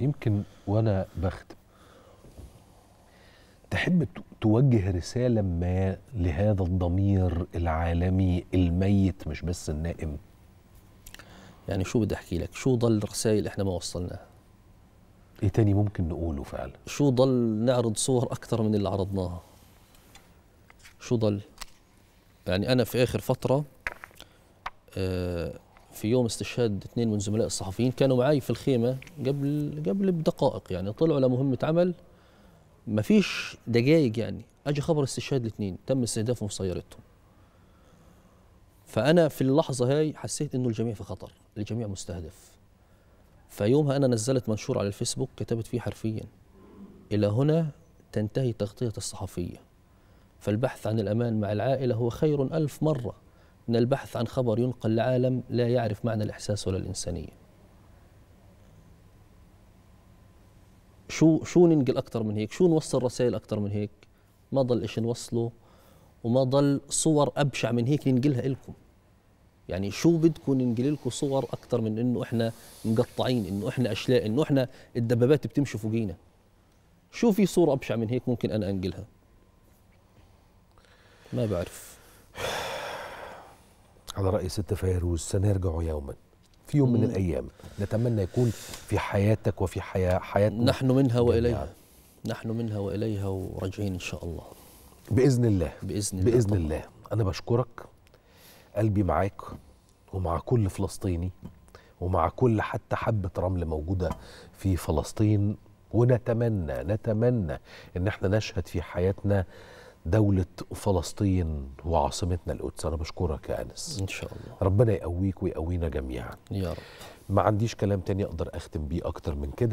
يمكن وانا بختم تحب توجه رساله ما لهذا الضمير العالمي الميت مش بس النائم يعني شو بدي احكي لك شو ضل رسائل احنا ما وصلناها ايه تاني ممكن نقوله فعلا شو ضل نعرض صور اكثر من اللي عرضناها شو ضل يعني انا في اخر فتره آه في يوم استشهاد اثنين من زملاء الصحفيين كانوا معي في الخيمه قبل قبل بدقائق يعني طلعوا لمهمه عمل ما فيش دقائق يعني اجى خبر استشهاد الاثنين تم استهدافهم في سيارتهم فانا في اللحظه هاي حسيت انه الجميع في خطر الجميع مستهدف فيومها انا نزلت منشور على الفيسبوك كتبت فيه حرفيا الى هنا تنتهي تغطيه الصحفيه فالبحث عن الامان مع العائله هو خير الف مره من البحث عن خبر ينقل لعالم لا يعرف معنى الإحساس ولا الإنسانية شو شو ننقل اكثر من هيك شو نوصل رسائل اكثر من هيك ما ضل إيش نوصله وما ضل صور أبشع من هيك ننقلها إلكم يعني شو بدكم ننقل لكم صور اكثر من إنه إحنا مقطعين إنه إحنا أشلاء إنه إحنا الدبابات بتمشي فوقينا شو في صورة أبشع من هيك ممكن أنا أنقلها ما بعرف على رأي ست فيروز سنرجع يوما في يوم من الأيام نتمنى يكون في حياتك وفي حياة حياتنا نحن منها وإليها نحن منها وإليها وراجعين إن شاء الله بإذن الله بإذن الله بإذن الله أنا بشكرك قلبي معاك ومع كل فلسطيني ومع كل حتى حبة رمل موجودة في فلسطين ونتمنى نتمنى إن احنا نشهد في حياتنا دولة فلسطين وعاصمتنا القدس أنا بشكرك يا أنس إن شاء الله ربنا يقويك ويقوينا جميعا يا رب ما عنديش كلام تاني أقدر أختم بيه أكتر من كده